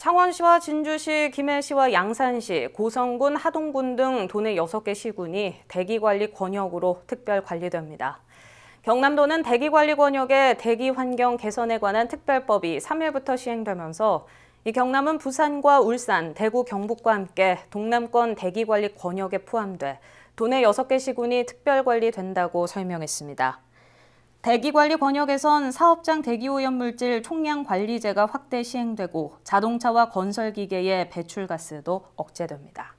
창원시와 진주시, 김해시와 양산시, 고성군, 하동군 등 도내 6개 시군이 대기관리 권역으로 특별 관리됩니다. 경남도는 대기관리 권역의 대기 환경 개선에 관한 특별법이 3일부터 시행되면서 이 경남은 부산과 울산, 대구, 경북과 함께 동남권 대기관리 권역에 포함돼 도내 6개 시군이 특별관리된다고 설명했습니다. 대기관리 권역에선 사업장 대기오염물질 총량 관리제가 확대 시행되고 자동차와 건설기계의 배출가스도 억제됩니다.